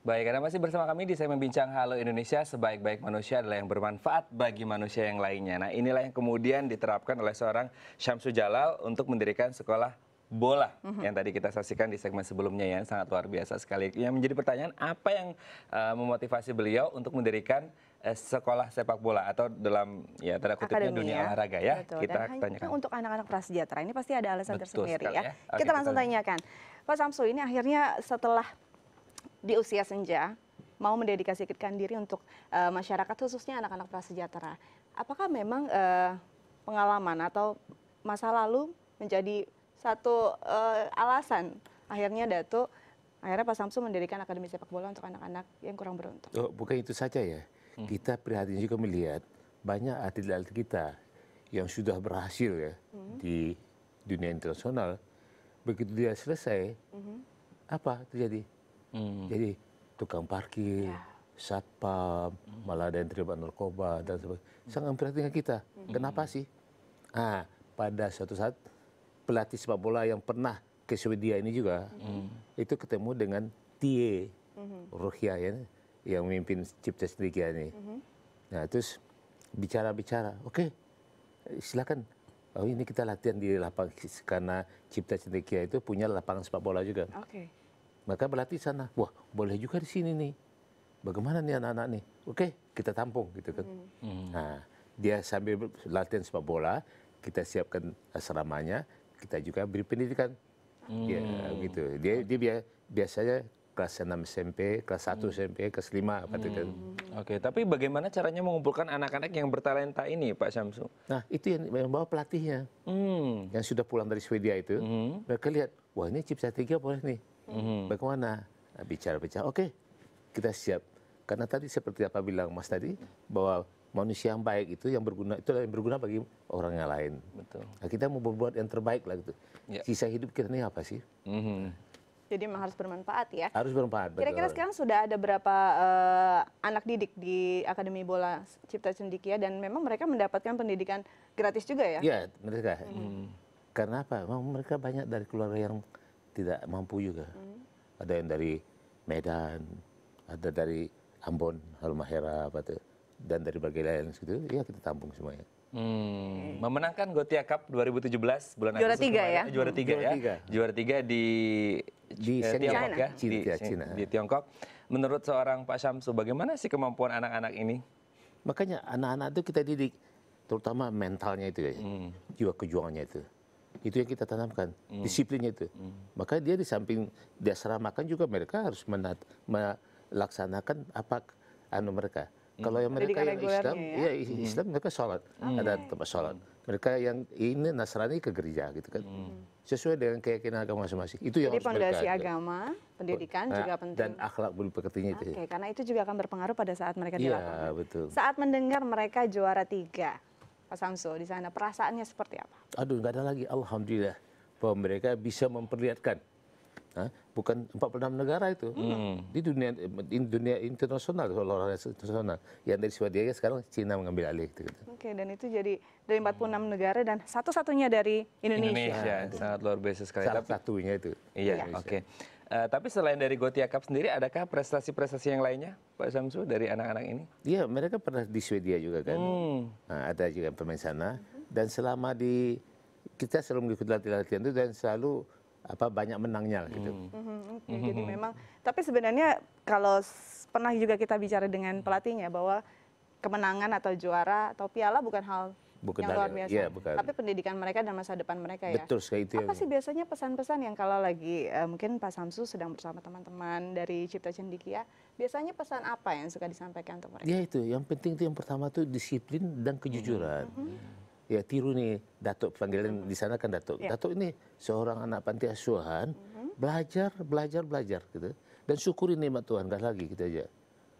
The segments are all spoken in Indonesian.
Baik, karena masih bersama kami di saya membincang Halo Indonesia, sebaik-baik manusia adalah yang bermanfaat bagi manusia yang lainnya. Nah inilah yang kemudian diterapkan oleh seorang Syamsu Jalal untuk mendirikan sekolah bola mm-hmm. yang tadi kita saksikan di segmen sebelumnya yang sangat luar biasa sekali. Yang menjadi pertanyaan apa yang uh, memotivasi beliau untuk mendirikan eh, sekolah sepak bola atau dalam ya tanda kutipnya Akademi, dunia ya. olahraga ya. Betul. Kita Dan tanyakan untuk anak-anak prasejahtera ini pasti ada alasan Betul tersendiri ya. ya. Oke, kita langsung kita... tanyakan. Pak Syamsul ini akhirnya setelah di usia senja mau mendedikasikan diri untuk uh, masyarakat khususnya anak-anak prasejahtera. Apakah memang uh, pengalaman atau masa lalu menjadi satu uh, alasan akhirnya Dato akhirnya Pak Samsu mendirikan Akademi Sepak Bola untuk anak-anak yang kurang beruntung? Oh, bukan itu saja ya. Hmm. Kita prihatin juga melihat banyak atlet-atlet kita yang sudah berhasil ya hmm. di dunia internasional begitu dia selesai hmm. apa terjadi? Hmm. jadi tukang parkir iya. satpam hmm. malah ada yang terlibat narkoba dan sebagainya hmm. sangat memprihatinkan kita kenapa sih nah pada suatu saat pelatih sepak bola yang pernah ke Swedia ini juga itu ketemu dengan Tie Ruhia ya yang memimpin Cipta Sedikit ini nah terus bicara-bicara oke okay, silakan oh ini kita latihan di lapangan karena Cipta Cendekia itu punya lapangan sepak bola juga. Oke. Okay mereka berlatih sana wah boleh juga di sini nih bagaimana nih anak-anak nih oke kita tampung gitu kan hmm. nah dia sambil latihan sepak bola kita siapkan asramanya kita juga beri pendidikan hmm. ya gitu dia dia bi biasanya kelas 6 SMP, kelas 1 hmm. SMP, kelas 5 apa kan. hmm. kan. Oke, okay, tapi bagaimana caranya mengumpulkan anak-anak yang bertalenta ini, Pak Samsu? Nah, itu yang membawa pelatihnya. Hmm. Yang sudah pulang dari Swedia itu, hmm. mereka lihat, wah ini cipta tiga boleh nih. Mm-hmm. bagaimana nah, bicara bicara oke kita siap karena tadi seperti apa bilang mas tadi bahwa manusia yang baik itu yang berguna itu yang berguna bagi orang yang lain betul nah, kita mau berbuat yang terbaik lah gitu Yeah. sisa hidup kita ini apa sih mm-hmm. Jadi memang harus bermanfaat ya. Harus bermanfaat. Kira-kira sekarang sudah ada berapa uh, anak didik di Akademi Bola Cipta Cendikia dan memang mereka mendapatkan pendidikan gratis juga ya? Iya mereka. Hmm. Karena apa? Memang mereka banyak dari keluarga yang tidak mampu juga hmm. ada yang dari Medan ada dari Ambon Halmahera apa tuh dan dari berbagai lain gitu ya kita tampung semuanya Hmm, memenangkan Gotia Cup 2017 bulan juara Agustus tiga ya? juara tiga ya. juara ya tiga. juara tiga di di eh, Tiongkok China. ya China. Di, China. di Tiongkok menurut seorang Pak Syamsu bagaimana sih kemampuan anak-anak ini makanya anak-anak itu kita didik terutama mentalnya itu ya hmm. jiwa kejuangannya itu itu yang kita tanamkan hmm. disiplinnya itu hmm. maka dia di samping diasramakan juga mereka harus menat melaksanakan apa anu mereka hmm. kalau yang mereka yang Islam ya iya, Islam mereka sholat ada tempat sholat mereka yang ini Nasrani ke gereja gitu kan sesuai dengan keyakinan agama masing-masing itu yang jadi fondasi agama pendidikan nah, juga ah, penting dan akhlak budi pekertinya itu ya. okay, karena itu juga akan berpengaruh pada saat mereka iya, di lapangan saat mendengar mereka juara tiga Pak Samsul di sana? Perasaannya seperti apa? Aduh, nggak ada lagi. Alhamdulillah bahwa mereka bisa memperlihatkan Hah? bukan 46 negara itu hmm. di dunia di dunia internasional olahraga internasional yang dari Swedia sekarang Cina mengambil alih gitu. Oke okay, dan itu jadi dari 46 negara dan satu-satunya dari Indonesia. Indonesia nah, sangat luar biasa sekali. Salah satunya itu. Iya. iya. Oke. Okay. Eh, tapi selain dari Gotia Cup sendiri, adakah prestasi-prestasi yang lainnya, Pak Samsu, dari anak-anak ini? Iya, mereka pernah di Swedia juga kan. Hmm. Nah, ada juga pemain sana. Dan selama di kita selalu mengikuti latihan-latihan itu dan selalu apa banyak menangnya lah gitu. Mm -hmm, mhm, okay, hmm. Jadi hmm. memang, tapi sebenarnya kalau pernah juga kita bicara dengan pelatihnya bahwa kemenangan atau juara atau piala bukan hal yang luar biasa. Ya, bukan. Tapi pendidikan mereka dan masa depan mereka ya. Betul sekali itu. Apa sih biasanya pesan-pesan yang kalau lagi uh, mungkin Pak Samsu sedang bersama teman-teman dari Cipta Cendikia, biasanya pesan apa yang suka disampaikan untuk mereka? Ya itu, yang penting itu yang pertama tuh disiplin dan kejujuran. Mm -hmm. Ya tiru nih Datuk panggilan mm -hmm. di sana kan Datuk. Yeah. Datuk ini seorang anak panti asuhan, mm -hmm. belajar, belajar, belajar gitu. Dan syukuri nikmat Tuhan, gak lagi kita gitu aja.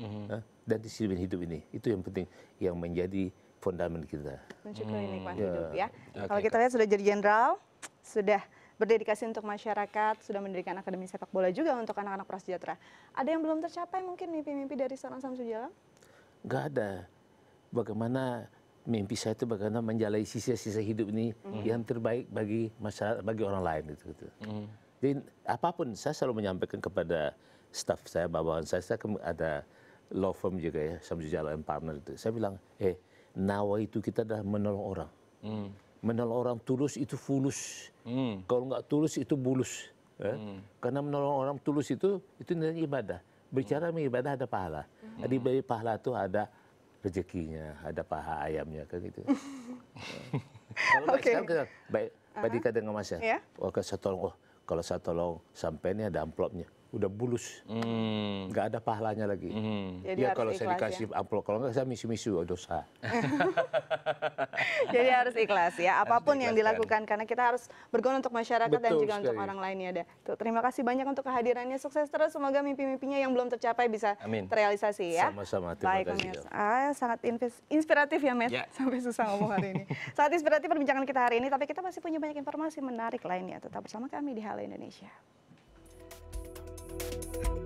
Mm -hmm. Dan disiplin hidup ini, itu yang penting yang menjadi fondamen kita. Mencukuri hmm. lingkungan hidup ya. ya. Okay. Kalau kita lihat sudah jadi jenderal, sudah berdedikasi untuk masyarakat, sudah mendirikan akademi sepak bola juga untuk anak-anak prasejahtera. Ada yang belum tercapai mungkin mimpi-mimpi dari seorang Samsu Jalan? Gak ada. Bagaimana mimpi saya itu bagaimana menjalani sisa-sisa hidup ini mm. yang terbaik bagi masyarakat, bagi orang lain itu. gitu. Mm. Jadi apapun saya selalu menyampaikan kepada staff saya, bawahan saya, saya ada law firm juga ya, Samsu Jalan Partner itu. Saya bilang, eh hey, nawa itu kita dah menolong orang. Hmm. Menolong orang tulus itu fulus. Hmm. Kalau nggak tulus itu bulus. Ya. Hmm. Karena menolong orang tulus itu itu nilai ibadah. Bicara hmm. ibadah ada pahala. Hmm. Di bayi pahala itu ada rezekinya, ada paha ayamnya kan gitu. kalau okay. sekarang kita baik, uh -huh. dengan Mas ya. Yeah. Oh, saya tolong, oh kalau saya tolong sampai ini ada amplopnya udah bulus hmm. nggak ada pahalanya lagi hmm. ya kalau saya dikasih ya. amplop kalau nggak saya misu misi oh, dosa jadi harus ikhlas ya apapun yang dilakukan karena kita harus berguna untuk masyarakat dan juga untuk orang lain ya Tuh, terima kasih banyak untuk kehadirannya sukses terus semoga mimpi-mimpinya yang belum tercapai bisa terrealisasi ya sama-sama terima kasih ah, sangat inspiratif ya ya. sampai susah ngomong hari ini sangat inspiratif perbincangan kita hari ini tapi kita masih punya banyak informasi menarik lainnya tetap bersama kami di Halo Indonesia Thank you.